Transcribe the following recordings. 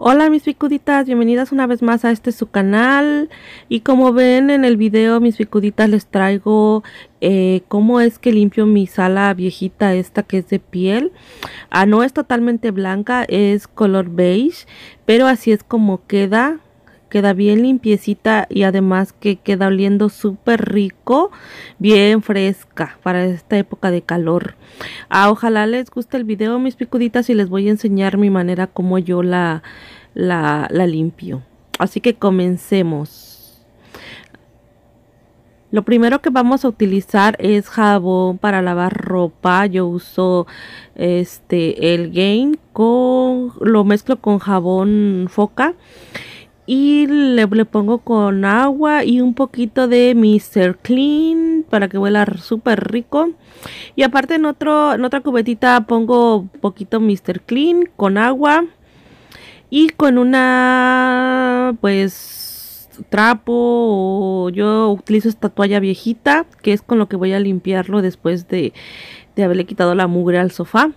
Hola mis picuditas, bienvenidas una vez más a este su canal y como ven en el video mis picuditas les traigo eh, cómo es que limpio mi sala viejita esta que es de piel ah, no es totalmente blanca, es color beige pero así es como queda queda bien limpiecita y además que queda oliendo súper rico, bien fresca para esta época de calor. Ah, ojalá les guste el video mis picuditas y les voy a enseñar mi manera como yo la, la, limpio. Así que comencemos. Lo primero que vamos a utilizar es jabón para lavar ropa. Yo uso este el Gain con lo mezclo con jabón foca y le, pongo con agua y un poquito de Mr. Clean para que huela súper rico. Y aparte en, otro, en otra cubetita pongo poquito Mr. Clean con agua y con una pues trapo o yo utilizo esta toalla viejita que es con lo que voy a limpiarlo después de, de haberle quitado la mugre al sofá.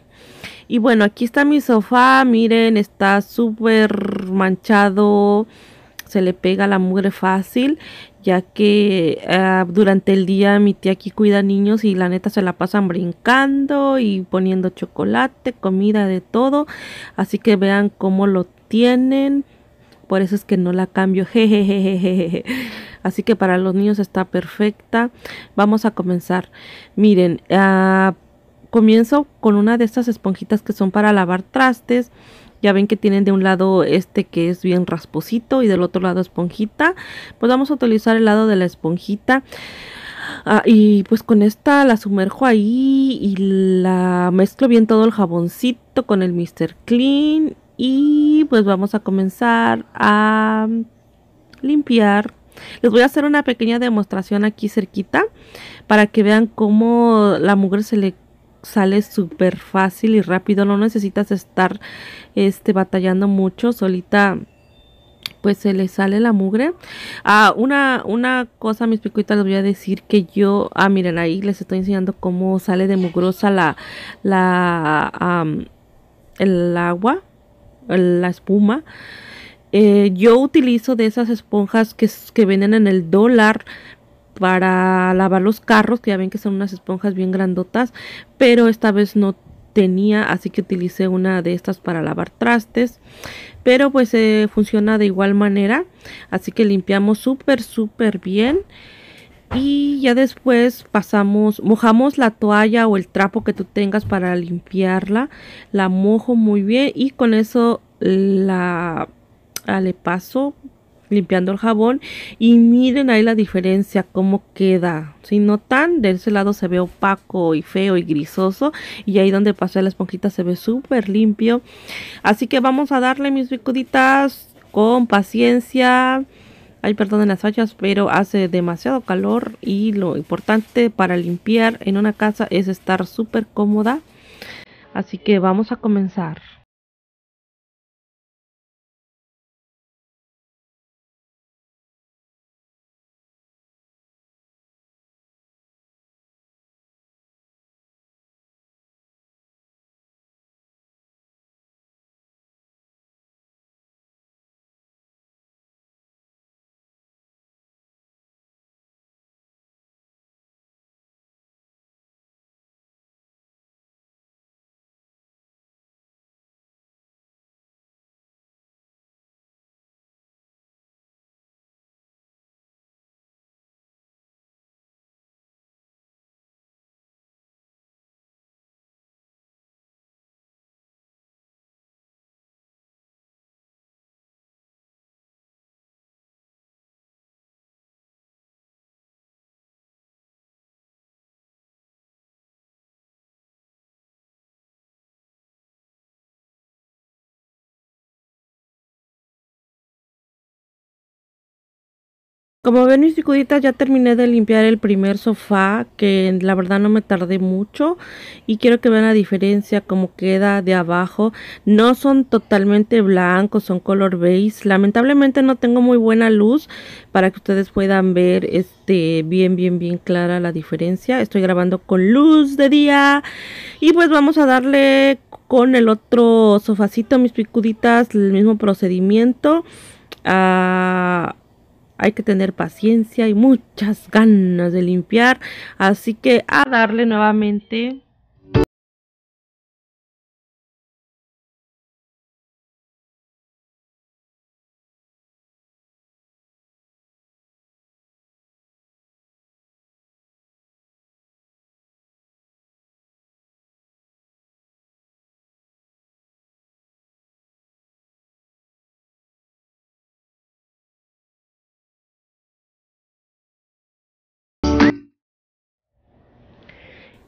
Y bueno, aquí está mi sofá, miren, está súper manchado se le pega la mugre fácil, ya que ah, durante el día mi tía aquí cuida niños y la neta se la pasan brincando y poniendo chocolate, comida, de todo. Así que vean cómo lo tienen. Por eso es que no la cambio. Así que para los niños está perfecta. Vamos a comenzar. Miren, ah, comienzo con una de estas esponjitas que son para lavar trastes ya ven que tienen de un lado este que es bien rasposito y del otro lado esponjita. Pues vamos a utilizar el lado de la esponjita. Ah, y pues con esta la sumerjo ahí y la mezclo bien todo el jaboncito con el Mr. Clean. Y pues vamos a comenzar a limpiar. Les voy a hacer una pequeña demostración aquí cerquita para que vean cómo la mujer se le sale súper fácil y rápido, no necesitas estar este, batallando mucho, solita pues se le sale la mugre. Ah, una, una cosa, mis picuitas, les voy a decir que yo, ah, miren, ahí les estoy enseñando cómo sale de mugrosa la, la, el agua, la espuma. Eh, yo utilizo de esas esponjas que, que venden en el dólar, para lavar los carros, que ya ven que son unas esponjas bien grandotas, pero esta vez no tenía, así que utilicé una de estas para lavar trastes, pero pues eh, funciona de igual manera, así que limpiamos súper súper bien y ya después pasamos, mojamos la toalla o el trapo que tú tengas para limpiarla, la mojo muy bien y con eso la ah, le paso limpiando el jabón y miren ahí la diferencia cómo queda si notan no tan de ese lado se ve opaco y feo y grisoso y ahí donde pasé la esponjita se ve súper limpio así que vamos a darle mis bicuditas con paciencia Ay, en las fallas, pero hace demasiado calor y lo importante para limpiar en una casa es estar súper cómoda. Así que vamos a comenzar. Como ven mis picuditas, ya terminé de limpiar el primer sofá, que la verdad no me tardé mucho. Y quiero que vean la diferencia, como queda de abajo. No son totalmente blancos, son color beige. Lamentablemente no tengo muy buena luz para que ustedes puedan ver este bien, bien, bien clara la diferencia. Estoy grabando con luz de día. Y pues vamos a darle con el otro sofacito, mis picuditas, el mismo procedimiento. A... Ah, hay que tener paciencia y muchas ganas de limpiar. Así que a darle nuevamente.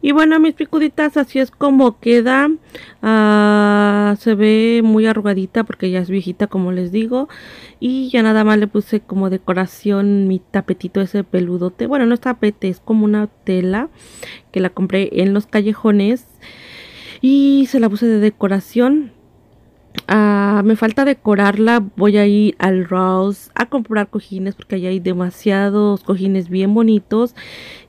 Y bueno, mis picuditas, así es como queda. Ah, se ve muy arrugadita porque ya es viejita, como les digo. Y ya nada más le puse como decoración mi tapetito ese peludote. Bueno, no es tapete, es como una tela que la compré en los callejones. Y se la puse de decoración Ah, me falta decorarla. Voy a ir al Rouse a comprar cojines porque allá hay demasiados cojines bien bonitos.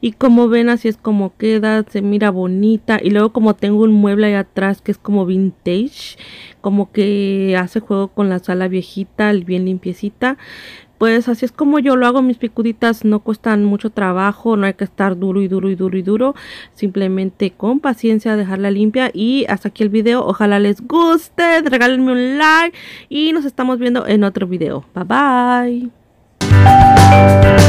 Y como ven, así es como queda. Se mira bonita. Y luego como tengo un mueble ahí atrás que es como vintage. Como que hace juego con la sala viejita, bien limpiecita pues así es como yo lo hago, mis picuditas no cuestan mucho trabajo, no hay que estar duro y duro y duro y duro, simplemente con paciencia dejarla limpia y hasta aquí el video, ojalá les guste, regálenme un like y nos estamos viendo en otro video, bye bye.